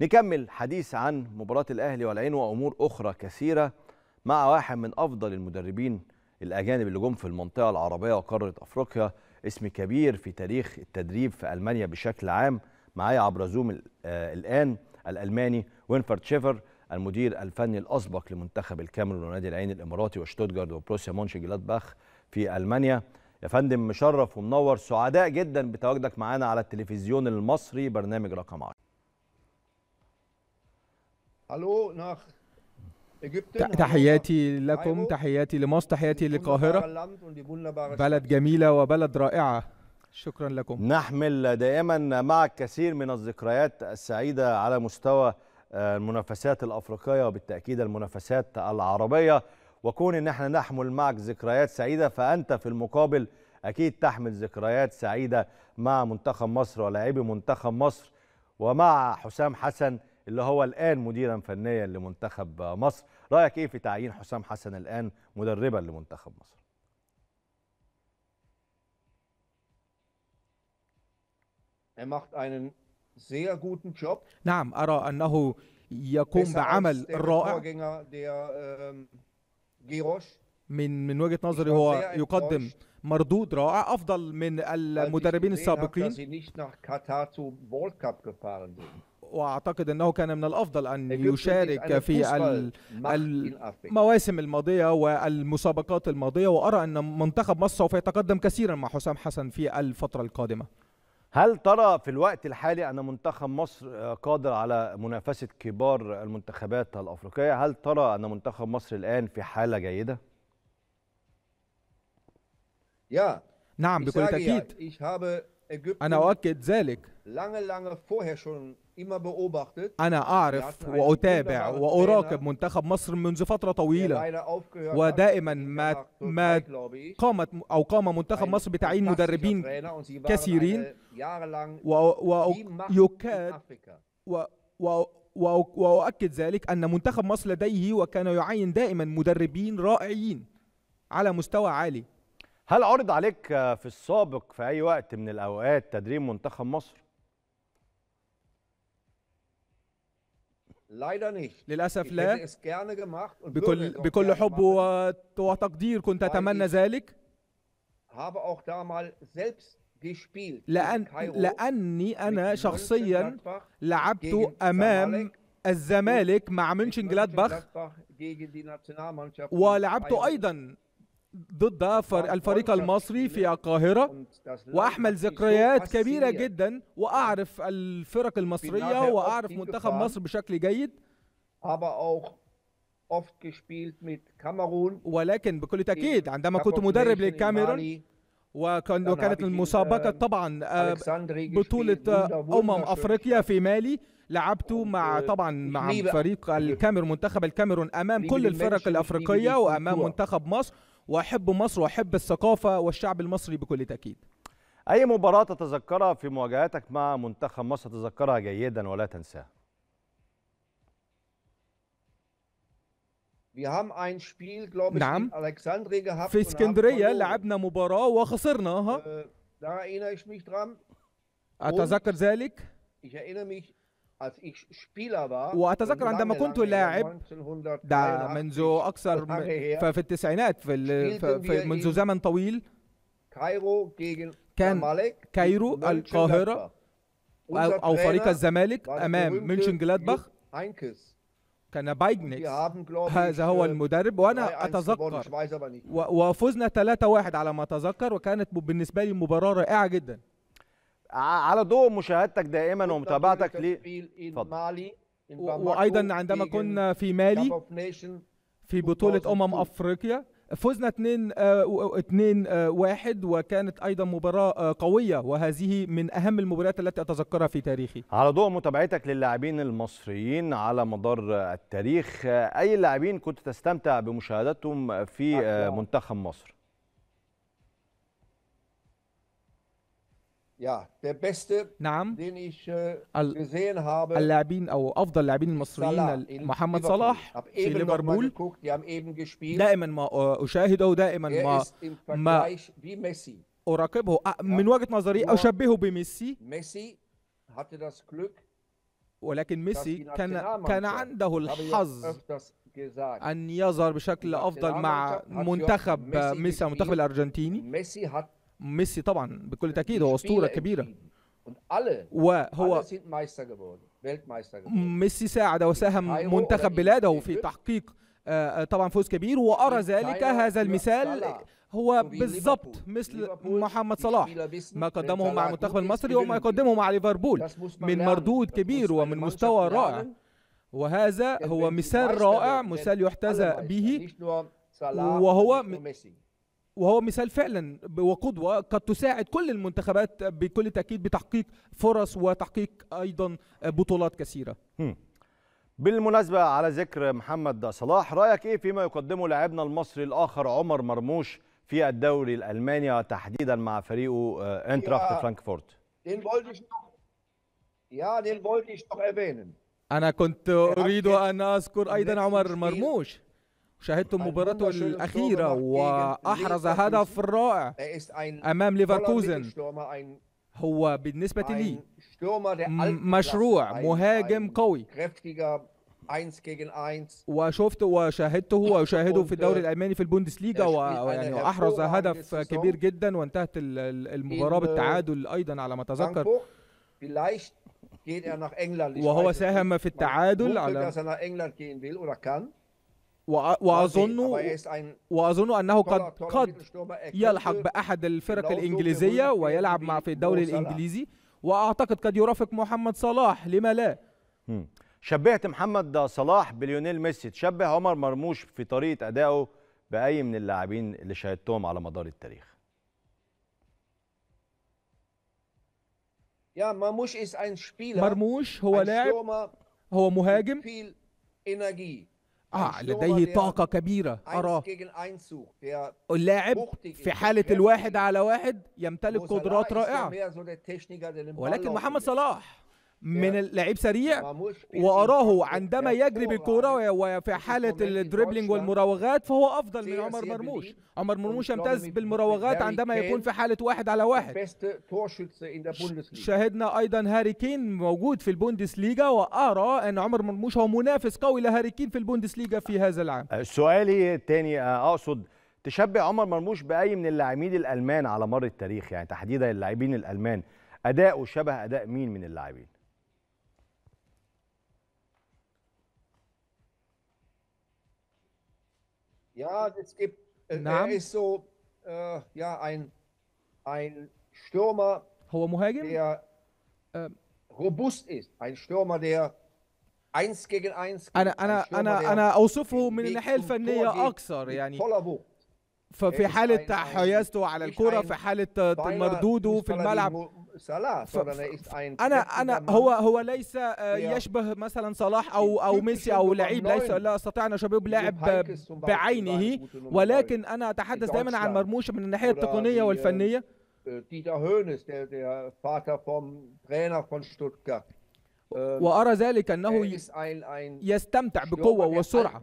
نكمل حديث عن مباراة الأهلي والعين وأمور أخرى كثيرة مع واحد من أفضل المدربين الأجانب اللي جم في المنطقة العربية وقارة أفريقيا اسم كبير في تاريخ التدريب في ألمانيا بشكل عام معايا عبر زوم آه، الآن الألماني وينفرد شيفر المدير الفني الأسبق لمنتخب الكاميرون ونادي العين الإماراتي وشتوتجارد وبروسيا مونش جلادباخ في ألمانيا يا فندم مشرف ومنور سعداء جدا بتواجدك معانا على التلفزيون المصري برنامج رقم 10 الو nach تحياتي لكم أيوه. تحياتي لمصر تحياتي للقاهرة بلد جميلة وبلد رائعة شكرا لكم نحمل دائما معك كثير من الذكريات السعيدة على مستوى آه، المنافسات الأفريقية وبالتأكيد المنافسات العربية وكون ان احنا نحمل معك ذكريات سعيده فانت في المقابل اكيد تحمل ذكريات سعيده مع منتخب مصر ولاعبي منتخب مصر ومع حسام حسن اللي هو الآن مديرا فنيا لمنتخب مصر رأيك إيه في تعيين حسام حسن الآن مدربا لمنتخب مصر er نعم أرى أنه يقوم بعمل رائع ähm, من من وجهه نظري هو يقدم مردود رائع افضل من المدربين السابقين واعتقد انه كان من الافضل ان يشارك في المواسم الماضيه والمسابقات الماضيه وارى ان منتخب مصر سوف يتقدم كثيرا مع حسام حسن في الفتره القادمه هل ترى في الوقت الحالي أن منتخب مصر آه، قادر على منافسة كبار المنتخبات الأفريقية؟ هل ترى أن منتخب مصر الآن في حالة جيدة؟ يا نعم بكل تأكيد أنا أؤكد ذلك أنا أعرف وأتابع وأراقب منتخب مصر منذ فترة طويلة ودائما ما ما قامت أو قام منتخب مصر بتعيين مدربين كثيرين ويكاد وأؤكد ذلك أن منتخب مصر لديه وكان يعين دائما مدربين رائعين على مستوى عالي هل عرض عليك في السابق في أي وقت من الأوقات تدريب منتخب مصر؟ للأسف لا آه. بكل, بكل حب وتقدير كنت أتمنى ذلك لأن لأني أنا شخصيا لعبت أمام الزمالك مع منشن جلادباخ ولعبت أيضا ضد الفريق المصري في القاهرة وأحمل ذكريات كبيرة جدا وأعرف الفرق المصرية وأعرف منتخب مصر بشكل جيد ولكن بكل تأكيد عندما كنت مدرب للكاميرون وكان وكانت المسابقة äh, طبعا آه، بطولة آه، أمم أفريقيا في مالي لعبت مع äh, طبعا مع فريق الكاميرون منتخب الكاميرون أمام كل الفرق الأفريقية وأمام منتخب مصر واحب مصر واحب الثقافه والشعب المصري بكل تاكيد اي مباراه تتذكرها في مواجهاتك مع منتخب مصر تتذكرها جيدا ولا تنساها نعم في اسكندريه لعبنا مباراه وخسرناها äh, اتذكر ذلك واتذكر عندما كنت لاعب ده منذ اكثر ففي التسعينات في, في منذ زمن طويل كان كايرو القاهره او فريق الزمالك امام منشن جلادباخ كان بايجنيكس هذا هو اه، المدرب وانا اتذكر وفزنا 3-1 على ما اتذكر وكانت بالنسبه لي مباراه رائعه جدا على ضوء مشاهدتك دائما ومتابعتك ل وايضا عندما كنا في مالي في بطوله امم افريقيا فزنا 2 2 1 وكانت ايضا مباراه آه، قويه وهذه من اهم المباريات التي اتذكرها في تاريخي. على ضوء متابعتك للاعبين المصريين على مدار التاريخ آه، اي لاعبين كنت تستمتع بمشاهدتهم في آه، منتخب مصر؟ نعم اللاعبين او افضل اللاعبين المصريين محمد صلاح في ليفربول دائما ما اشاهده دائما ما ما اراقبه من وجهه نظري اشبهه بميسي ولكن ميسي كان كان عنده الحظ ان يظهر بشكل افضل مع منتخب ميسي المنتخب الارجنتيني ميسي طبعا بكل تاكيد هو اسطوره كبيره وهو ميسي ساعد وساهم منتخب بلاده في تحقيق آه، آه، طبعا فوز كبير وارى ذلك هذا المثال هو بالضبط مثل محمد صلاح ما قدمه مع المنتخب المصري وما يقدمه مع ليفربول من مردود كبير ومن مستوى رائع وهذا هو مثال رائع مثال يحتذى به وهو وهو مثال فعلا وقدوة قد تساعد كل المنتخبات بكل تأكيد بتحقيق فرص وتحقيق أيضا بطولات كثيرة بالمناسبة على ذكر محمد صلاح رأيك إيه فيما يقدمه لاعبنا المصري الآخر عمر مرموش في الدوري الألماني تحديدا مع فريقه انتراخت آه، فرانكفورت أنا كنت أريد أن أذكر أيضا عمر مرموش شاهدت مباراته الأخيرة وأحرز هدف رائع أمام ليفركوزن هو بالنسبة لي مشروع مهاجم قوي وشفت وشاهدته وشاهده في الدوري äh, الالماني في ليجا ويعني احرز هدف كبير جدا وانتهت المباراه äh, بالتعادل ايضا على ما اتذكر er وهو ساهم في التعادل على واظن واظن انه قد قد يلحق باحد الفرق الانجليزيه ويلعب مع في الدوري الانجليزي واعتقد قد يرافق محمد صلاح لما لا شبهت محمد صلاح بليونيل ميسي تشبه عمر مرموش في طريقه ادائه باي من اللاعبين اللي شاهدتهم على مدار التاريخ مرموش هو لاعب هو مهاجم آه لديه يعني. طاقة كبيرة أراه اللاعب في حالة الواحد على واحد يمتلك قدرات رائعة ولكن محمد صلاح من اللعيب سريع واراه عندما يجري بالكوره يعني؟ وفي حاله الدريبلينج والمراوغات فهو افضل من عمر مرموش عمر مرموش يمتاز بالمراوغات عندما يكون في حاله واحد على واحد شاهدنا ايضا هاري كين موجود في البوندسليغا وارى ان عمر مرموش هو منافس قوي لهاري كين في البوندسليغا في هذا العام آه، سؤالي الثاني آه، اقصد تشبه عمر مرموش باي من اللاعبين الالمان على مر التاريخ يعني تحديدا اللاعبين الالمان اداؤه شبه اداء مين من اللاعبين Ja, es gibt, äh, Naam. er ist so, äh, ja, ein, ein Stürmer, هو مهاجم der آه، robust ist. Ein Stürmer, der eins gegen eins انا انا انا انا اوصفه من الناحيه الفنيه اكثر يعني voller Wucht. ففي er حاله حيازته على الكره في حاله مردوده في الملعب صلاح صراحه ist ein انا انا هو هو ليس آه، يشبه مثلا صلاح او او ميسي او لعيب ليس لا استطيع ان اشبهه بلاعب بعينه ولكن انا اتحدث دائما عن يعني. مرموش من الناحيه التقنيه والفنيه آه، ähm, وأرى ذلك أنه er يستمتع بقوة وسرعة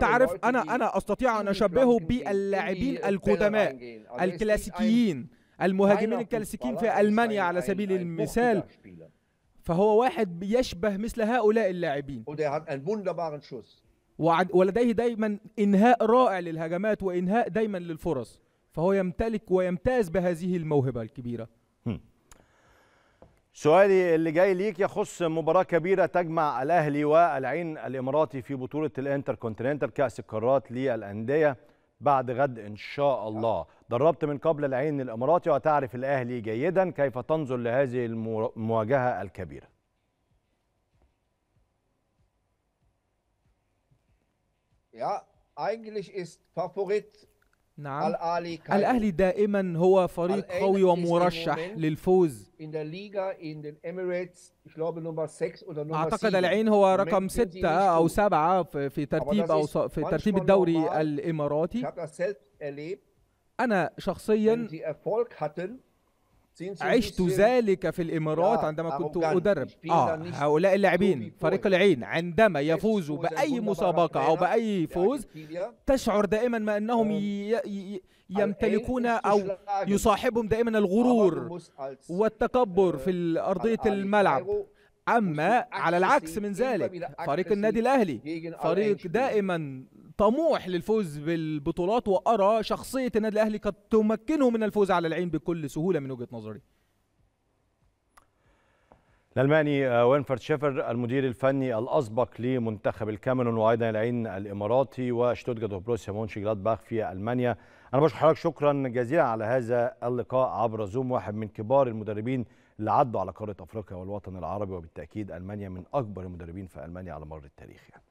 تعرف أنا أنا أستطيع أن أشبهه باللاعبين القدماء er الكلاسيكيين المهاجمين الكلاسيكيين في ألمانيا على سبيل المثال فهو واحد يشبه مثل هؤلاء اللاعبين er ولديه دايما إنهاء رائع للهجمات وإنهاء دايما للفرص فهو يمتلك ويمتاز بهذه الموهبة الكبيرة سؤالي اللي جاي ليك يخص مباراة كبيرة تجمع الأهلي والعين الإماراتي في بطولة الانتر كونتيننتال كأس القارات للأندية بعد غد إن شاء الله دربت من قبل العين الإماراتي وتعرف الأهلي جيدا كيف تنظر لهذه المواجهة الكبيرة Ja, eigentlich ist Favorit نعم الأهلي دائما هو فريق قوي ومرشح للفوز أعتقد العين هو رقم ستة أو سبعة في ترتيب أو في ترتيب الدوري الإماراتي أنا شخصيا عشت ذلك في الامارات آه، عندما آه، كنت ادرب اه هؤلاء اللاعبين فريق العين عندما يفوزوا باي مسابقه او باي فوز تشعر دائما ما انهم آه، يمتلكون او يصاحبهم دائما الغرور والتكبر في ارضيه الملعب اما على العكس من ذلك فريق النادي الاهلي فريق دائما طموح للفوز بالبطولات وارى شخصيه النادي الاهلي قد تمكنه من الفوز على العين بكل سهوله من وجهه نظري. الالماني آه، وينفرد شيفر المدير الفني الاسبق لمنتخب الكاميرون وايضا العين الاماراتي وشتوتغارت وبروسيا مونشي جلادباخ في المانيا. انا بشكر حضرتك شكرا جزيلا على هذا اللقاء عبر زوم واحد من كبار المدربين اللي عدوا على قاره افريقيا والوطن العربي وبالتاكيد المانيا من اكبر المدربين في المانيا على مر التاريخ يعني.